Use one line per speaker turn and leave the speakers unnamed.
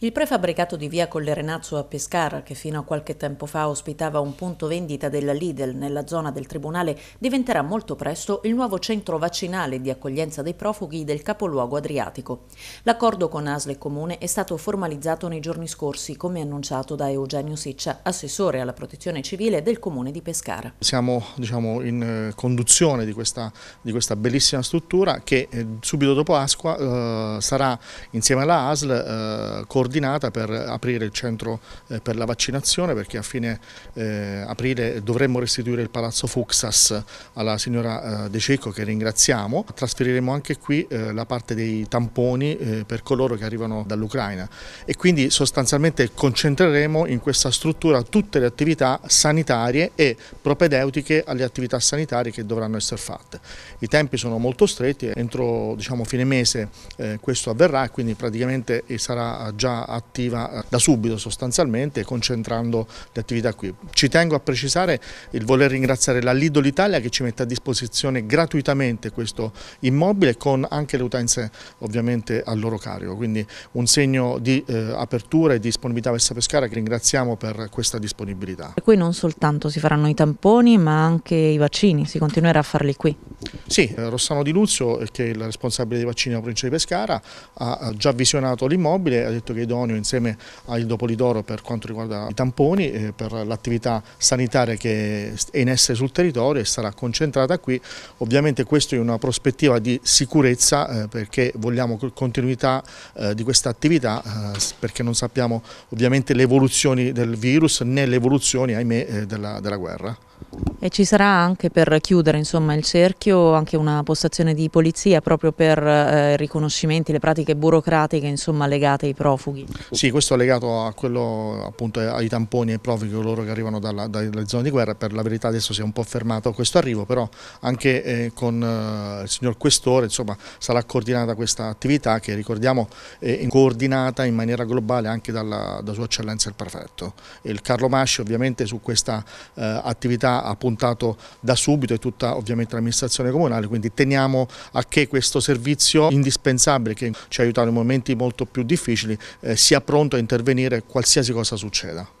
Il prefabbricato di via Collerenazzo a Pescara, che fino a qualche tempo fa ospitava un punto vendita della Lidl nella zona del Tribunale, diventerà molto presto il nuovo centro vaccinale di accoglienza dei profughi del capoluogo adriatico. L'accordo con Asle Comune è stato formalizzato nei giorni scorsi, come annunciato da Eugenio Siccia, assessore alla protezione civile del Comune di Pescara.
Siamo diciamo, in eh, conduzione di questa, di questa, bellissima struttura che eh, subito dopo Asqua eh, sarà insieme alla ASL eh, coordinata coordinata per aprire il centro eh, per la vaccinazione perché a fine eh, aprile dovremmo restituire il Palazzo Fuxas alla signora eh, De Cecco che ringraziamo. Trasferiremo anche qui la parte dei tamponi per coloro che arrivano dall'Ucraina e quindi sostanzialmente concentreremo in questa struttura tutte le attività sanitarie e propedeutiche alle attività sanitarie che dovranno essere fatte. I tempi sono molto stretti, entro diciamo, fine mese questo avverrà e quindi praticamente sarà già attiva eh, da subito sostanzialmente concentrando le attività qui. Ci tengo a precisare il voler ringraziare la Lidl Italia che ci mette a disposizione gratuitamente questo immobile con anche le utenze ovviamente al loro carico, quindi un segno di eh, apertura e di disponibilità verso Pescara che ringraziamo per questa disponibilità. E
qui non soltanto si faranno i tamponi ma anche i vaccini, si continuerà a farli qui.
Sì, eh, Rossano Di Luzio, che è la responsabile dei vaccini della provincia di Pescara, ha già visionato l'immobile, ha detto che è idoneo insieme al Dopolidoro per quanto riguarda i tamponi, eh, per l'attività sanitaria che è in essere sul territorio e sarà concentrata qui. Ovviamente questo è una prospettiva di sicurezza eh, perché vogliamo continuità di questa attività perché non sappiamo ovviamente le evoluzioni del virus né le evoluzioni, ahimè, della, della guerra.
E ci sarà anche per chiudere insomma, il cerchio anche una postazione di polizia proprio per eh, riconoscimenti, le pratiche burocratiche insomma, legate ai
profughi? Sì, questo è legato a quello, appunto, ai tamponi e ai profughi, coloro che arrivano dalla, dalle zone di guerra, per la verità adesso si è un po' fermato questo arrivo, però anche eh, con eh, il signor Questore insomma, sarà coordinata questa attività che ricordiamo è coordinata in maniera globale anche dalla, da Sua Eccellenza il Prefetto. Il Carlo Masci ovviamente su questa eh, attività comunità ha puntato da subito e tutta ovviamente l'amministrazione comunale, quindi teniamo a che questo servizio indispensabile che ci aiuta aiutato in momenti molto più difficili eh, sia pronto a intervenire qualsiasi cosa succeda.